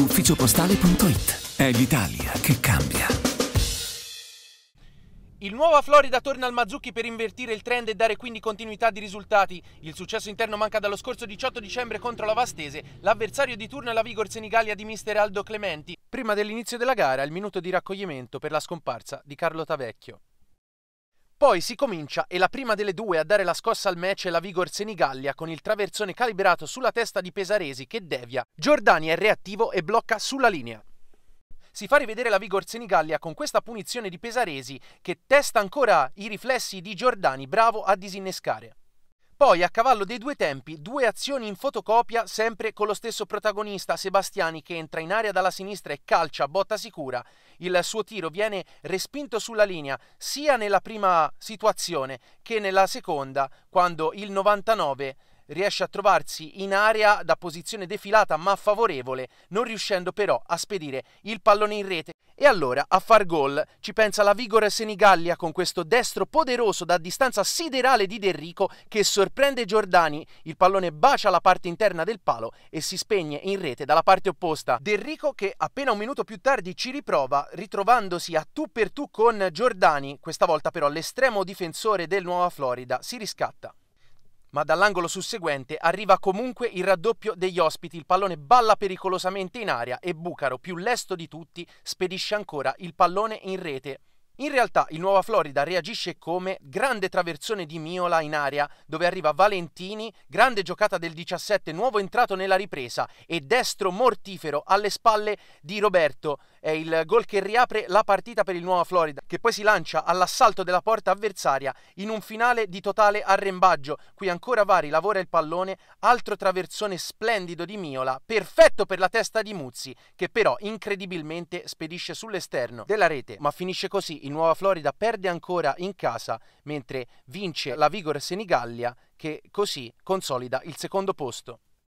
ufficiopostale.it. È l'Italia che cambia. Il Nuova Florida torna al Mazzucchi per invertire il trend e dare quindi continuità di risultati. Il successo interno manca dallo scorso 18 dicembre contro la Vastese. L'avversario di turno è la Vigor Senigallia di mister Aldo Clementi. Prima dell'inizio della gara, il minuto di raccoglimento per la scomparsa di Carlo Tavecchio. Poi si comincia e la prima delle due a dare la scossa al match è la Vigor Senigallia con il traversone calibrato sulla testa di Pesaresi che devia. Giordani è reattivo e blocca sulla linea. Si fa rivedere la Vigor Senigallia con questa punizione di Pesaresi che testa ancora i riflessi di Giordani, bravo a disinnescare. Poi, a cavallo dei due tempi, due azioni in fotocopia, sempre con lo stesso protagonista, Sebastiani, che entra in area dalla sinistra e calcia a botta sicura. Il suo tiro viene respinto sulla linea, sia nella prima situazione che nella seconda, quando il 99 riesce a trovarsi in area da posizione defilata ma favorevole, non riuscendo però a spedire il pallone in rete. E allora a far gol ci pensa la Vigor Senigallia con questo destro poderoso da distanza siderale di Derrico che sorprende Giordani, il pallone bacia la parte interna del palo e si spegne in rete dalla parte opposta. Derrico che appena un minuto più tardi ci riprova ritrovandosi a tu per tu con Giordani, questa volta però l'estremo difensore del Nuova Florida si riscatta ma dall'angolo susseguente arriva comunque il raddoppio degli ospiti, il pallone balla pericolosamente in aria e Bucaro, più lesto di tutti, spedisce ancora il pallone in rete. In realtà il Nuova Florida reagisce come grande traversone di Miola in aria, dove arriva Valentini, grande giocata del 17, nuovo entrato nella ripresa e destro mortifero alle spalle di Roberto. È il gol che riapre la partita per il Nuova Florida, che poi si lancia all'assalto della porta avversaria in un finale di totale arrembaggio. Qui ancora Vari lavora il pallone, altro traversone splendido di Miola, perfetto per la testa di Muzzi, che però incredibilmente spedisce sull'esterno della rete, ma finisce così. Il Nuova Florida perde ancora in casa, mentre vince la Vigor Senigallia, che così consolida il secondo posto.